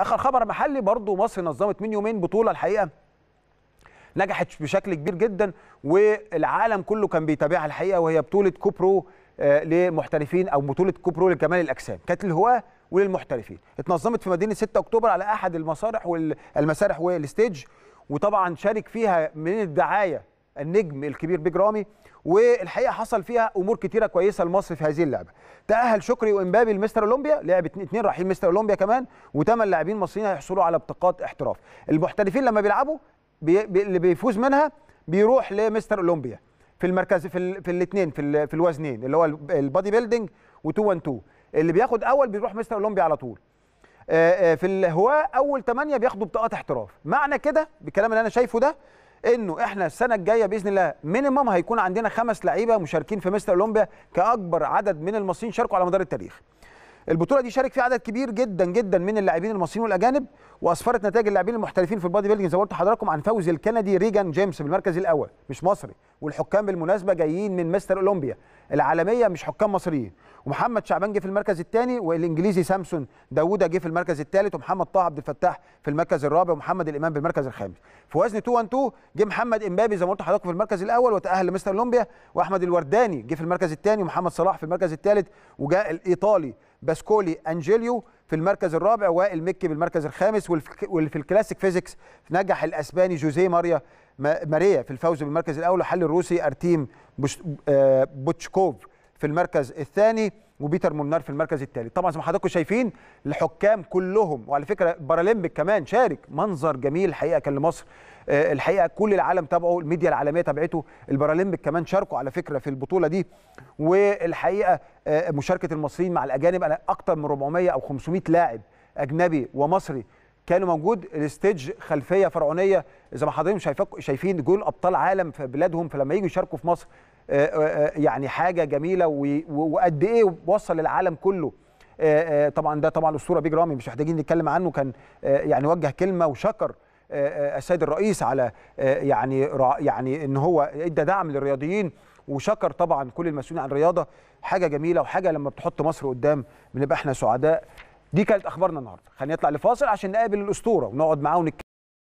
اخر خبر محلي برضو مصر نظمت من يومين بطوله الحقيقه نجحت بشكل كبير جدا والعالم كله كان بيتابعها الحقيقه وهي بطوله كوبرو للمحترفين آه، او بطوله كوبرو لكمال الاجسام كانت الهواه وللمحترفين اتنظمت في مدينه 6 اكتوبر على احد المسارح والمسارح والستيج وطبعا شارك فيها من الدعايه النجم الكبير بيج رامي والحقيقه حصل فيها امور كتيره كويسه لمصر في هذه اللعبه تاهل شكري وامبابي لمستر اولمبيا لعب اثنين رايحين مستر اولمبيا كمان وثمان لاعبين مصريين هيحصلوا على بطاقات احتراف المحترفين لما بيلعبوا بي... بي... اللي بيفوز منها بيروح لمستر اولمبيا في المركز في ال... في الاثنين في ال... في الوزنين اللي هو البادي بيلدينج و 2 2 اللي بياخد اول بيروح مستر اولمبيا على طول آه، آه، في الهواء اول ثمانيه بياخدوا بطاقات احتراف معنى كده بالكلام اللي انا شايفه ده انه احنا السنه الجايه باذن الله مينيمم هيكون عندنا خمس لعيبه مشاركين في مستر اولمبيا كاكبر عدد من المصريين شاركوا على مدار التاريخ البطوله دي شارك فيها عدد كبير جدا جدا من اللاعبين المصريين والاجانب واسفرت نتائج اللاعبين المحترفين في البادي بيلدينج زي ما قلت لحضراتكم عن فوز الكندي ريجان جيمس بالمركز الاول مش مصري والحكام بالمناسبه جايين من مستر اولمبيا العالميه مش حكام مصريين ومحمد شعبان جه في المركز الثاني والانجليزي سامسون داووده جه في المركز الثالث ومحمد طه عبد الفتاح في المركز الرابع ومحمد الامام بالمركز الخامس في وزن 212 جه محمد امبابي زي ما قلت لحضراتكم في المركز الاول وتاهل لمستر اولمبيا واحمد الورداني جه في المركز الثاني ومحمد صلاح في المركز الثالث وجاء الايطالي باسكولي انجيليو في المركز الرابع وائل مكي بالمركز الخامس واللي في الكلاسيك فيزيكس نجح الاسباني جوزيه ماريا ماريا في الفوز بالمركز الاول وحل الروسي ارتيم آه، بوتشكوف في المركز الثاني وبيتر مولنار في المركز الثالث طبعا زي ما حضراتكم شايفين الحكام كلهم وعلى فكره بارالمبيك كمان شارك منظر جميل الحقيقه كان لمصر آه، الحقيقه كل العالم تابعه الميديا العالميه تابعته البارالمبيك كمان شاركوا على فكره في البطوله دي والحقيقه آه، مشاركه المصريين مع الاجانب انا اكتر من 400 او 500 لاعب اجنبي ومصري كانوا موجود الاستيج خلفيه فرعونيه زي ما حضرتك شايفين جول ابطال عالم في بلادهم فلما يجوا يشاركوا في مصر آه، آه، آه، يعني حاجه جميله وقد ايه وصل العالم كله طبعا ده طبعا اسطوره بيج رامي مش محتاجين نتكلم عنه كان يعني وجه كلمه وشكر السيد الرئيس على يعني يعني ان هو ادى دعم للرياضيين وشكر طبعا كل المسؤولين عن الرياضه حاجه جميله وحاجه لما بتحط مصر قدام بنبقى احنا سعداء دي كانت اخبارنا النهارده خلينا نطلع لفاصل عشان نقابل الاسطوره ونقعد معاه ونتكلم